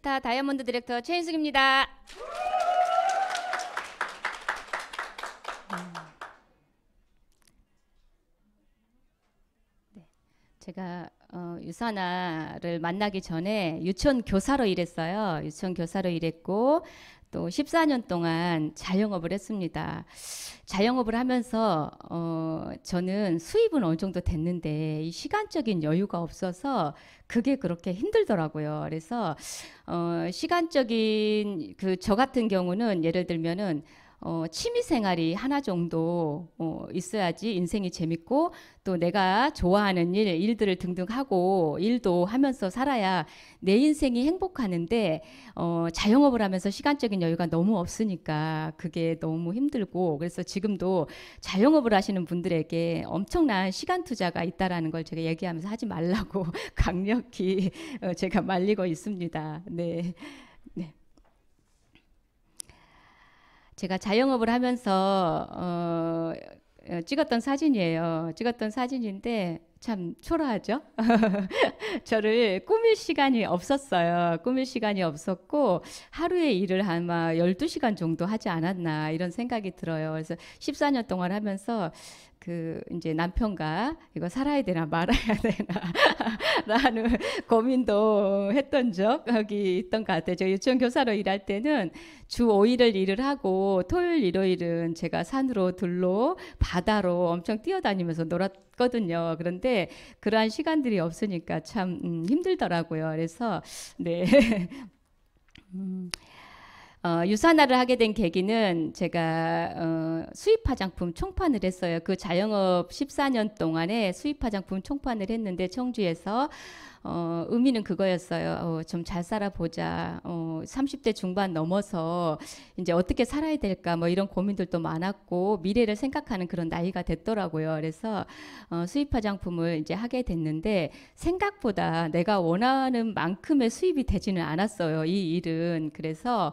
스타 다이아몬드 디렉터 최인숙입니다. 네. 제가 어, 유사나를 만나기 전에 유치원 교사로 일했어요. 유치원 교사로 일했고 또 14년 동안 자영업을 했습니다. 자영업을 하면서 어, 저는 수입은 어느 정도 됐는데 이 시간적인 여유가 없어서 그게 그렇게 힘들더라고요. 그래서 어, 시간적인 그 저 같은 경우는 예를 들면은 어, 취미 생활이 하나 정도 어, 있어야지 인생이 재밌고 또 내가 좋아하는 일, 일들을 등등 하고 일도 하면서 살아야 내 인생이 행복하는데 어, 자영업을 하면서 시간적인 여유가 너무 없으니까 그게 너무 힘들고 그래서 지금도 자영업을 하시는 분들에게 엄청난 시간 투자가 있다라는 걸 제가 얘기하면서 하지 말라고 강력히 어, 제가 말리고 있습니다. 네. 제가 자영업을 하면서 어, 어, 찍었던 사진이에요. 찍었던 사진인데 참 초라하죠? 저를 꾸밀 시간이 없었어요. 꾸밀 시간이 없었고 하루에 일을 아마 12시간 정도 하지 않았나 이런 생각이 들어요. 그래서 14년 동안 하면서 그 이제 남편과 이거 살아야 되나 말아야 되나라는 고민도 했던 적이 있던 것 같아요. 저 유치원 교사로 일할 때는 주 5일을 일을 하고 토요일, 일요일은 제가 산으로 들로 바다로 엄청 뛰어다니면서 놀았거든요. 그런데 그러한 시간들이 없으니까 참 음, 힘들더라고요. 그래서 네. 음. 어, 유산화를 하게 된 계기는 제가 어, 수입 화장품 총판을 했어요. 그 자영업 14년 동안에 수입 화장품 총판을 했는데 청주에서 어, 의미는 그거였어요. 어, 좀 잘 살아보자. 어, 30대 중반 넘어서 이제 어떻게 살아야 될까 뭐 이런 고민들도 많았고 미래를 생각하는 그런 나이가 됐더라고요. 그래서 어, 수입 화장품을 이제 하게 됐는데 생각보다 내가 원하는 만큼의 수입이 되지는 않았어요. 이 일은. 그래서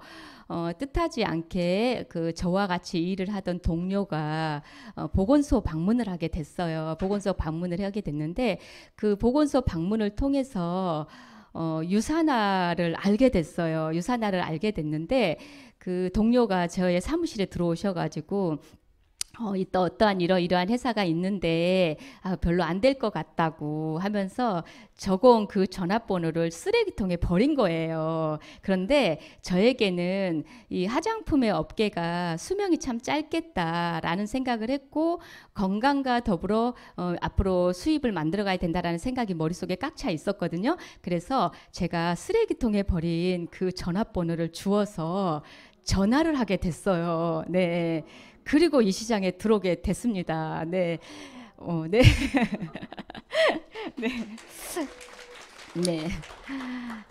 어, 뜻하지 않게 그 저와 같이 일을 하던 동료가 어, 보건소 방문을 하게 됐어요. 보건소 방문을 하게 됐는데 그 보건소 방문을 통해서 어, 유산화를 알게 됐어요. 유산화를 알게 됐는데 그 동료가 저의 사무실에 들어오셔가지고 어, 이 어떠한 이러이러한 회사가 있는데 아, 별로 안 될 것 같다고 하면서 적어온 그 전화번호를 쓰레기통에 버린 거예요. 그런데 저에게는 이 화장품의 업계가 수명이 참 짧겠다라는 생각을 했고 건강과 더불어 어, 앞으로 수입을 만들어가야 된다라는 생각이 머릿속에 꽉 차 있었거든요. 그래서 제가 쓰레기통에 버린 그 전화번호를 주워서 전화를 하게 됐어요. 네. 그리고 이 시장에 들어오게 됐습니다. 네. 어, 네. 네. 네.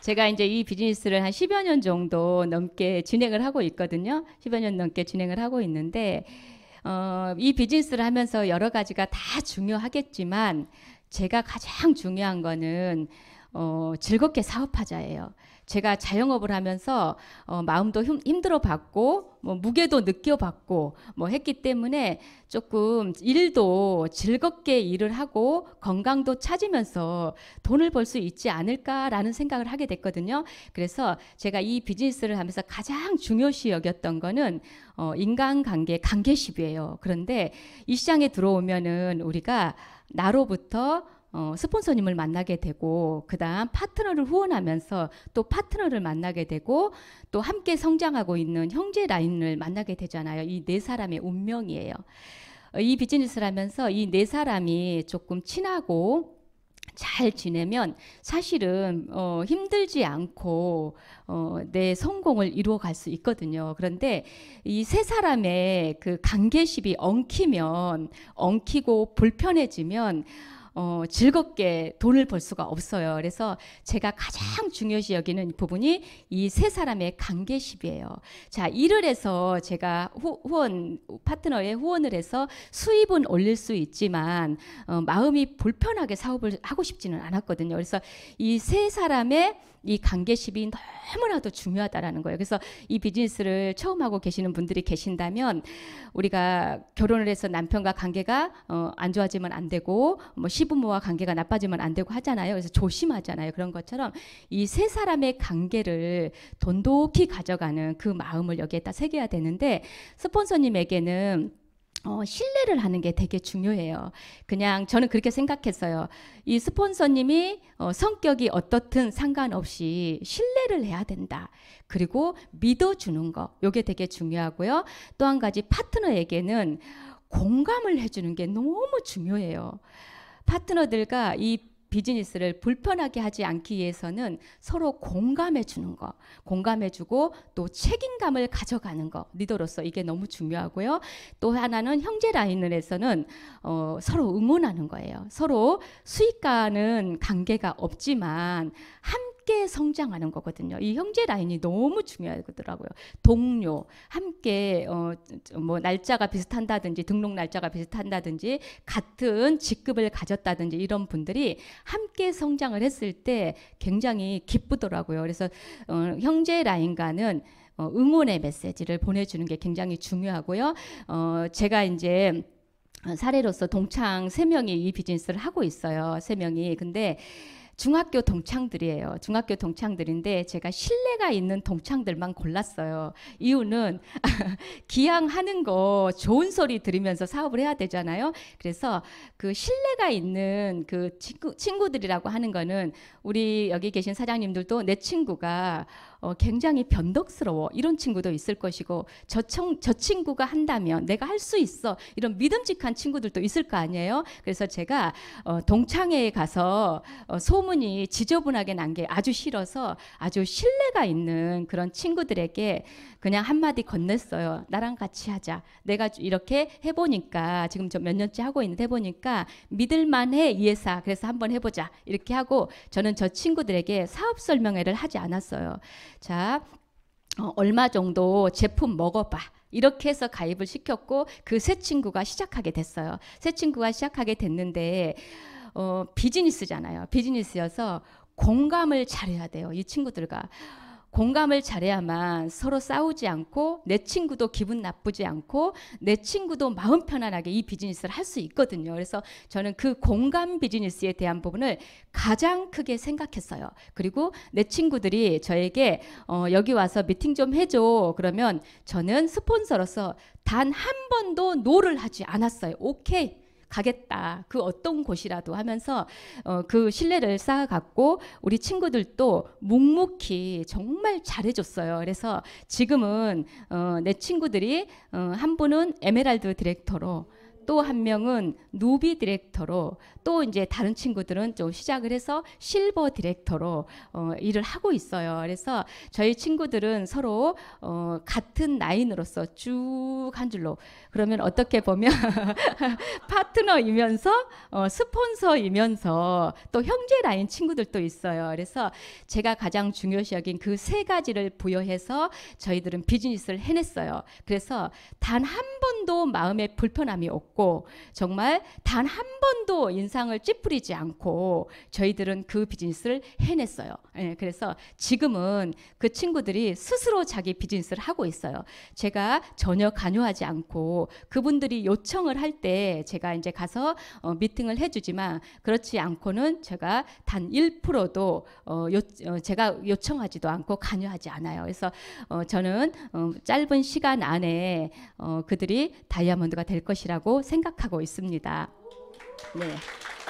제가 이제 이 비즈니스를 한 10여 년 정도 넘게 진행을 하고 있거든요. 10여 년 넘게 진행을 하고 있는데, 어, 이 비즈니스를 하면서 여러 가지가 다 중요하겠지만, 제가 가장 중요한 거는, 어, 즐겁게 사업하자예요. 제가 자영업을 하면서 어, 마음도 힘들어 받고 뭐 무게도 느껴봤고 뭐 했기 때문에 조금 일도 즐겁게 일을 하고 건강도 찾으면서 돈을 벌 수 있지 않을까라는 생각을 하게 됐거든요. 그래서 제가 이 비즈니스를 하면서 가장 중요시 여겼던 거는 어, 인간관계, 관계십이에요. 그런데 이 시장에 들어오면은 우리가 나로부터 어, 스폰서님을 만나게 되고 그다음 파트너를 후원하면서 또 파트너를 만나게 되고 또 함께 성장하고 있는 형제 라인을 만나게 되잖아요. 이 네 사람의 운명이에요. 어, 이 비즈니스를 면서이 네 사람이 조금 친하고 잘 지내면 사실은 어, 힘들지 않고 어, 내 성공을 이루어갈 수 있거든요. 그런데 이 세 사람의 그 관계십이 엉키면 엉키고 불편해지면 어, 즐겁게 돈을 벌 수가 없어요. 그래서 제가 가장 중요시 여기는 부분이 이 세 사람의 관계십이에요. 자, 일을 해서 제가 후, 원 파트너의 후원을 해서 수입은 올릴 수 있지만 어, 마음이 불편하게 사업을 하고 싶지는 않았거든요. 그래서 이 세 사람의 이 관계십이 너무나도 중요하다라는 거예요. 그래서 이 비즈니스를 처음 하고 계시는 분들이 계신다면 우리가 결혼을 해서 남편과 관계가 어, 안 좋아지면 안 되고 뭐 시부모와 관계가 나빠지면 안 되고 하잖아요. 그래서 조심하잖아요. 그런 것처럼 이 세 사람의 관계를 돈독히 가져가는 그 마음을 여기에다 새겨야 되는데 스폰서님에게는 어, 신뢰를 하는 게 되게 중요해요. 그냥 저는 그렇게 생각했어요. 이 스폰서님이 어, 성격이 어떻든 상관없이 신뢰를 해야 된다. 그리고 믿어주는 거. 요게 되게 중요하고요. 또 한 가지 파트너에게는 공감을 해주는 게 너무 중요해요. 파트너들과 이 비즈니스를 불편하게 하지 않기 위해서는 서로 공감해 주는 거, 공감해 주고 또 책임감을 가져가는 거, 리더로서 이게 너무 중요하고요. 또 하나는 형제 라인에서는 어, 서로 응원하는 거예요. 서로 수익과는 관계가 없지만 함께 함께 성장하는 거거든요. 이 형제 라인이 너무 중요하더라고요. 동료, 함께 어, 뭐 날짜가 비슷한다든지 등록 날짜가 비슷한다든지 같은 직급을 가졌다든지 이런 분들이 함께 성장을 했을 때 굉장히 기쁘더라고요. 그래서 어, 형제 라인과는 어, 응원의 메시지를 보내주는 게 굉장히 중요하고요. 어, 제가 이제 어, 사례로서 동창 세명이이 비즈니스를 하고 있어요. 세명이 근데 중학교 동창들이에요. 중학교 동창들인데 제가 신뢰가 있는 동창들만 골랐어요. 이유는 기왕 하는 거 좋은 소리 들으면서 사업을 해야 되잖아요. 그래서 그 신뢰가 있는 그 친구, 친구들이라고 하는 거는 우리 여기 계신 사장님들도 내 친구가 어, 굉장히 변덕스러워 이런 친구도 있을 것이고 저, 청, 저 친구가 한다면 내가 할 수 있어 이런 믿음직한 친구들도 있을 거 아니에요. 그래서 제가 어, 동창회에 가서 어, 소문이 지저분하게 난 게 아주 싫어서 아주 신뢰가 있는 그런 친구들에게 그냥 한마디 건넸어요. 나랑 같이 하자. 내가 이렇게 해보니까 지금 저몇 년째 하고 있는데 해보니까 믿을만해 이 회사 그래서 한번 해보자 이렇게 하고 저는 저 친구들에게 사업 설명회를 하지 않았어요. 자, 어, 얼마 정도 제품 먹어봐. 이렇게 해서 가입을 시켰고 그 새 친구가 시작하게 됐어요. 새 친구가 시작하게 됐는데 어, 비즈니스잖아요. 비즈니스여서 공감을 잘해야 돼요. 이 친구들과. 공감을 잘해야만 서로 싸우지 않고 내 친구도 기분 나쁘지 않고 내 친구도 마음 편안하게 이 비즈니스를 할 수 있거든요. 그래서 저는 그 공감 비즈니스에 대한 부분을 가장 크게 생각했어요. 그리고 내 친구들이 저에게 어, 여기 와서 미팅 좀 해줘. 그러면 저는 스폰서로서 단 한 번도 노를 하지 않았어요. 오케이. 가겠다. 그 어떤 곳이라도 하면서 어, 그 신뢰를 쌓아갔고 우리 친구들도 묵묵히 정말 잘해줬어요. 그래서 지금은 어, 내 친구들이 어, 한 분은 에메랄드 디렉터로 또 한 명은 누비 디렉터로 또 이제 다른 친구들은 좀 시작을 해서 실버 디렉터로 어, 일을 하고 있어요. 그래서 저희 친구들은 서로 어, 같은 라인으로서 쭉 한 줄로 그러면 어떻게 보면 파트너이면서 어, 스폰서이면서 또 형제 라인 친구들도 있어요. 그래서 제가 가장 중요시 여긴 그 세 가지를 부여해서 저희들은 비즈니스를 해냈어요. 그래서 단 한 번도 마음에 불편함이 없고 정말 단 한 번도 인사 세상을 찌푸리지 않고 저희들은 그 비즈니스를 해냈어요. 예, 그래서 지금은 그 친구들이 스스로 자기 비즈니스를 하고 있어요. 제가 전혀 간요하지 않고 그분들이 요청을 할 때 제가 이제 가서 어, 미팅을 해주지만 그렇지 않고는 제가 단 1%도 어, 요, 어, 제가 요청하지도 않고 간요하지 않아요. 그래서 어, 저는 어, 짧은 시간 안에 어, 그들이 다이아몬드가 될 것이라고 생각하고 있습니다. 对，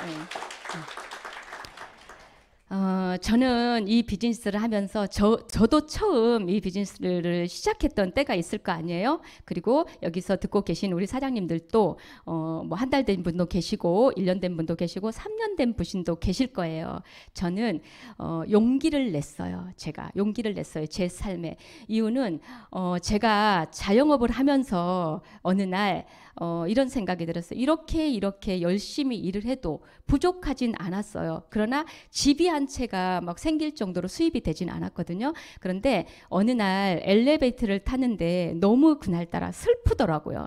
嗯。 어, 저는 이 비즈니스를 하면서 저, 저도 처음 이 비즈니스를 시작했던 때가 있을 거 아니에요? 그리고 여기서 듣고 계신 우리 사장님들도 어, 뭐한 달 된 분도 계시고 1년 된 분도 계시고 3년 된 분도 계실 거예요. 저는 어, 용기를 냈어요. 제가 용기를 냈어요. 제 삶에. 이유는 어, 제가 자영업을 하면서 어느 날 어, 이런 생각이 들었어요. 이렇게 이렇게 열심히 일을 해도 부족하진 않았어요. 그러나 집이 한 채가 막 생길 정도로 수입이 되진 않았거든요. 그런데 어느 날 엘리베이터를 타는데 너무 그날따라 슬프더라고요.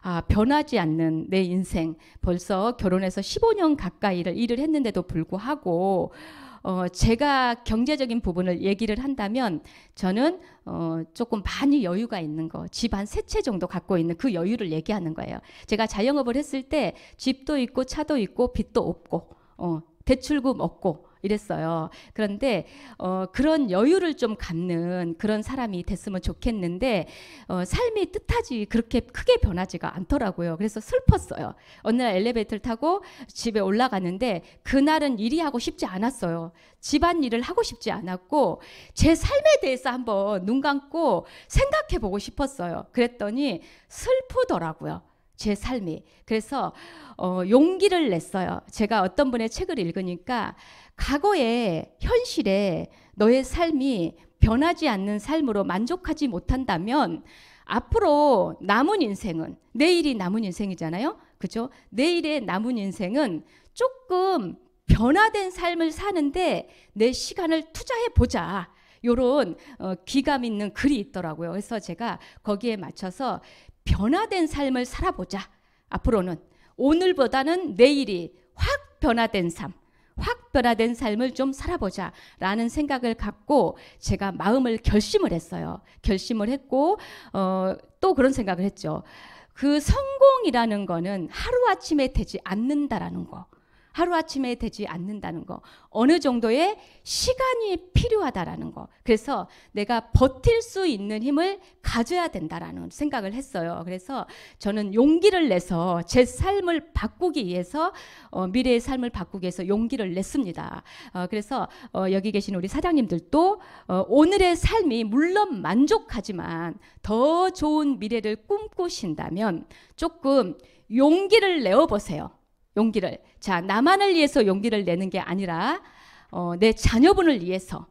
아, 변하지 않는 내 인생. 벌써 결혼해서 15년 가까이를 일을 했는데도 불구하고, 어, 제가 경제적인 부분을 얘기를 한다면 저는 어, 조금 많이 여유가 있는 거, 집 한 세 채 정도 갖고 있는 그 여유를 얘기하는 거예요. 제가 자영업을 했을 때 집도 있고 차도 있고 빚도 없고, 어, 대출금 없고, 이랬어요. 그런데 어, 그런 여유를 좀 갖는 그런 사람이 됐으면 좋겠는데 어, 삶이 뜻하지 그렇게 크게 변하지가 않더라고요. 그래서 슬펐어요. 어느 날 엘리베이터를 타고 집에 올라가는데 그날은 일이 하고 싶지 않았어요. 집안 일을 하고 싶지 않았고 제 삶에 대해서 한번 눈 감고 생각해 보고 싶었어요. 그랬더니 슬프더라고요. 제 삶이. 그래서 어, 용기를 냈어요. 제가 어떤 분의 책을 읽으니까 과거의 현실에 너의 삶이 변하지 않는 삶으로 만족하지 못한다면 앞으로 남은 인생은 내일이 남은 인생이잖아요. 그죠? 내일의 남은 인생은 조금 변화된 삶을 사는데 내 시간을 투자해 보자. 요런 어, 귀감 있는 글이 있더라고요. 그래서 제가 거기에 맞춰서 변화된 삶을 살아보자. 앞으로는 오늘보다는 내일이 확 변화된 삶, 확 변화된 삶을 좀 살아보자 라는 생각을 갖고 제가 마음을 결심을 했어요. 결심을 했고, 어, 또 그런 생각을 했죠. 그 성공이라는 거는 하루아침에 되지 않는다라는 거. 하루아침에 되지 않는다는 거. 어느 정도의 시간이 필요하다라는 거. 그래서 내가 버틸 수 있는 힘을 가져야 된다라는 생각을 했어요. 그래서 저는 용기를 내서 제 삶을 바꾸기 위해서 어, 미래의 삶을 바꾸기 위해서 용기를 냈습니다. 어, 그래서 어, 여기 계신 우리 사장님들도 어, 오늘의 삶이 물론 만족하지만 더 좋은 미래를 꿈꾸신다면 조금 용기를 내어 보세요. 용기를. 자, 나만을 위해서 용기를 내는 게 아니라 어, 내 자녀분을 위해서,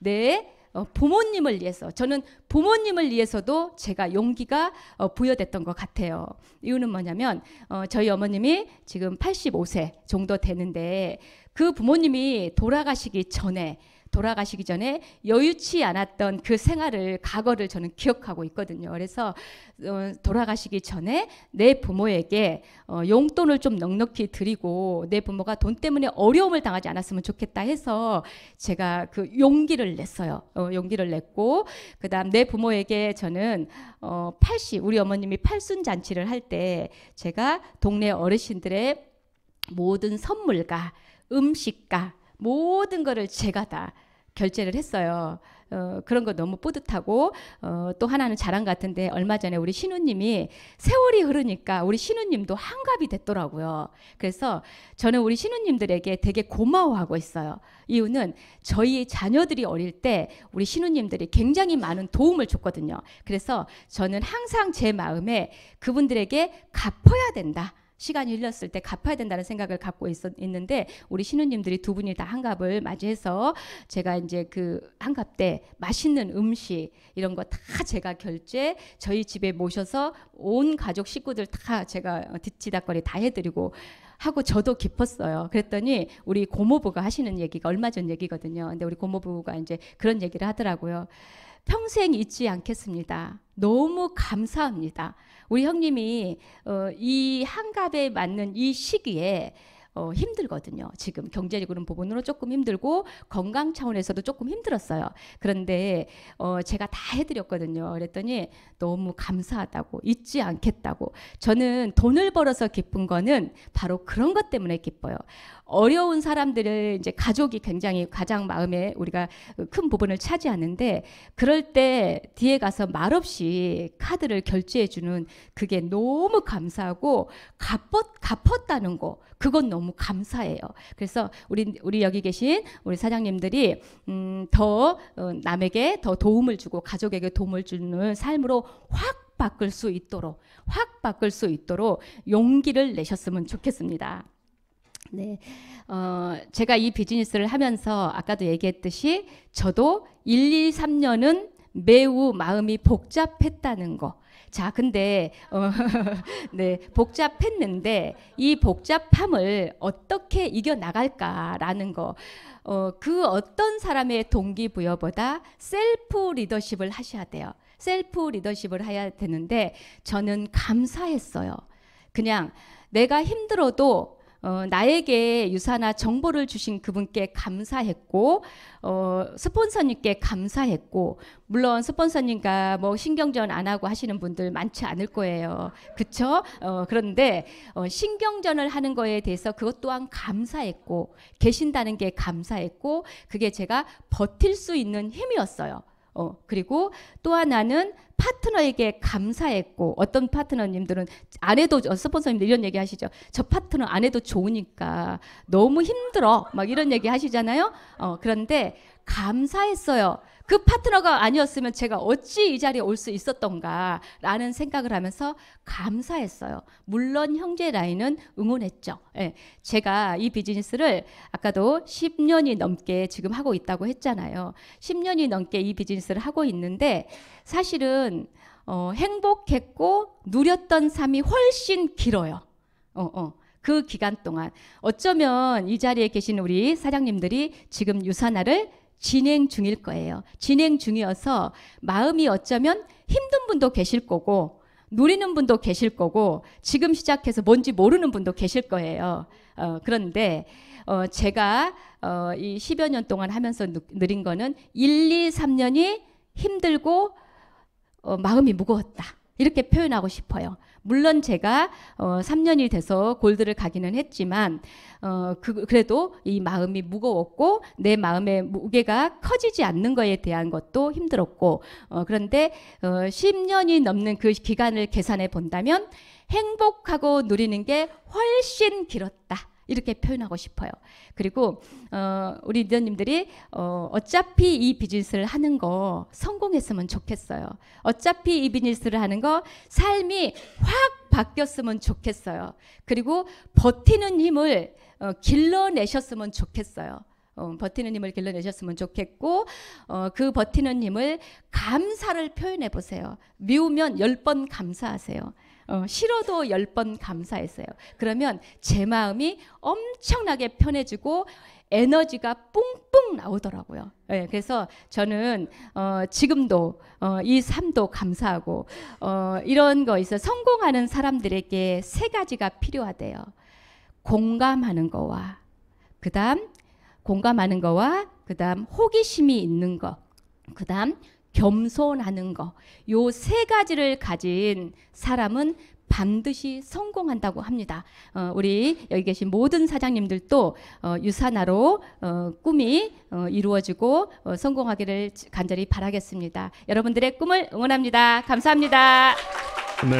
내 어, 부모님을 위해서, 저는 부모님을 위해서도 제가 용기가 어, 부여됐던 것 같아요. 이유는 뭐냐면 어, 저희 어머님이 지금 85세 정도 되는데 그 부모님이 돌아가시기 전에 돌아가시기 전에 여유치 않았던 그 생활을 과거를 저는 기억하고 있거든요. 그래서 어, 돌아가시기 전에 내 부모에게 어, 용돈을 좀 넉넉히 드리고 내 부모가 돈 때문에 어려움을 당하지 않았으면 좋겠다 해서 제가 그 용기를 냈어요. 어, 용기를 냈고 그다음 내 부모에게 저는 어, 팔씨 우리 어머님이 팔순 잔치를 할 때 제가 동네 어르신들의 모든 선물과 음식과 모든 것을 제가 다 결제를 했어요. 어, 그런 거 너무 뿌듯하고 어, 또 하나는 자랑 같은데 얼마 전에 우리 신우님이 세월이 흐르니까 우리 신우님도 한갑이 됐더라고요. 그래서 저는 우리 신우님들에게 되게 고마워하고 있어요. 이유는 저희 자녀들이 어릴 때 우리 신우님들이 굉장히 많은 도움을 줬거든요. 그래서 저는 항상 제 마음에 그분들에게 갚아야 된다. 시간이 흘렀을때 갚아야 된다는 생각을 갖고 있었, 있는데 우리 신우님들이 두 분이 다 한갑을 맞이해서 제가 이제 그 한갑 때 맛있는 음식 이런 거 다 제가 결제 저희 집에 모셔서 온 가족 식구들 다 제가 뒤치다거리 다 해드리고 하고 저도 깊었어요. 그랬더니 우리 고모부가 하시는 얘기가 얼마 전 얘기거든요. 근데 우리 고모부가 이제 그런 얘기를 하더라고요. 평생 잊지 않겠습니다. 너무 감사합니다. 우리 형님이 어, 이 한갑에 맞는 이 시기에 어, 힘들거든요. 지금 경제적인 부분으로 조금 힘들고 건강 차원에서도 조금 힘들었어요. 그런데 어, 제가 다 해드렸거든요. 그랬더니 너무 감사하다고 잊지 않겠다고 저는 돈을 벌어서 기쁜 거는 바로 그런 것 때문에 기뻐요. 어려운 사람들을 이제 가족이 굉장히 가장 마음에 우리가 큰 부분을 차지하는데 그럴 때 뒤에 가서 말없이 카드를 결제해 주는 그게 너무 감사하고 갚었 갚았다는 거 그건 너무 너무 감사해요. 그래서 우리 우리 여기 계신 우리 사장님들이 음, 더 어, 남에게 더 도움을 주고 가족에게 도움을 주는 삶으로 확 바꿀 수 있도록 확 바꿀 수 있도록 용기를 내셨으면 좋겠습니다. 네, 어, 제가 이 비즈니스를 하면서 아까도 얘기했듯이 저도 1, 2, 3년은 매우 마음이 복잡했다는 거. 자, 근데 어, 네 복잡했는데 이 복잡함을 어떻게 이겨 나갈까라는 거. 어, 그 어떤 사람의 동기부여보다 셀프 리더십을 하셔야 돼요. 셀프 리더십을 해야 되는데 저는 감사했어요. 그냥 내가 힘들어도 어, 나에게 유사나 정보를 주신 그분께 감사했고 어, 스폰서님께 감사했고 물론 스폰서님과 뭐 신경전 안 하고 하시는 분들 많지 않을 거예요. 그쵸? 어, 그런데 어, 신경전을 하는 거에 대해서 그것 또한 감사했고 계신다는 게 감사했고 그게 제가 버틸 수 있는 힘이었어요. 어, 그리고 또 하나는 파트너에게 감사했고 어떤 파트너님들은 아내도 어, 스폰서님들 이런 얘기 하시죠. 저 파트너 아내도 좋으니까 너무 힘들어 막 이런 얘기 하시잖아요. 어, 그런데 감사했어요. 그 파트너가 아니었으면 제가 어찌 이 자리에 올 수 있었던가라는 생각을 하면서 감사했어요. 물론 형제 라인은 응원했죠. 예, 제가 이 비즈니스를 아까도 10년이 넘게 지금 하고 있다고 했잖아요. 10년이 넘게 이 비즈니스를 하고 있는데 사실은 어, 행복했고 누렸던 삶이 훨씬 길어요. 어, 어. 그 기간 동안 어쩌면 이 자리에 계신 우리 사장님들이 지금 유산화를 진행 중일 거예요. 진행 중이어서 마음이 어쩌면 힘든 분도 계실 거고 누리는 분도 계실 거고 지금 시작해서 뭔지 모르는 분도 계실 거예요. 어, 그런데 어, 제가 어, 이 10여 년 동안 하면서 느린 거는 1, 2, 3년이 힘들고 어, 마음이 무거웠다. 이렇게 표현하고 싶어요. 물론 제가 어, 3년이 돼서 골드를 가기는 했지만 어, 그, 래도이 마음이 무거웠고 내 마음의 무게가 커지지 않는 거에 대한 것도 힘들었고 어, 그런데 어, 10년이 넘는 그 기간을 계산해 본다면 행복하고 누리는 게 훨씬 길었다. 이렇게 표현하고 싶어요. 그리고 어, 우리 리더님들이 어, 어차피 이 비즈니스를 하는 거 성공했으면 좋겠어요. 어차피 이 비즈니스를 하는 거 삶이 확 바뀌었으면 좋겠어요. 그리고 버티는 힘을 어, 길러내셨으면 좋겠어요. 어, 버티는 힘을 길러내셨으면 좋겠고 어, 그 버티는 힘을 감사를 표현해 보세요. 미우면 열 번 감사하세요. 어, 싫어도 열 번 감사했어요. 그러면 제 마음이 엄청나게 편해지고 에너지가 뿡뿡 나오더라고요. 네, 그래서 저는 어, 지금도 어, 이 삶도 감사하고 어, 이런 거 있어 성공하는 사람들에게 세 가지가 필요하대요. 공감하는 거와 그다음 공감하는 거와 그다음 호기심이 있는 거, 그다음 겸손하는 것, 요 세 가지를 가진 사람은 반드시 성공한다고 합니다. 어, 우리 여기 계신 모든 사장님들도 어, 유산화로 어, 꿈이 어, 이루어지고 어, 성공하기를 간절히 바라겠습니다. 여러분들의 꿈을 응원합니다. 감사합니다. 네.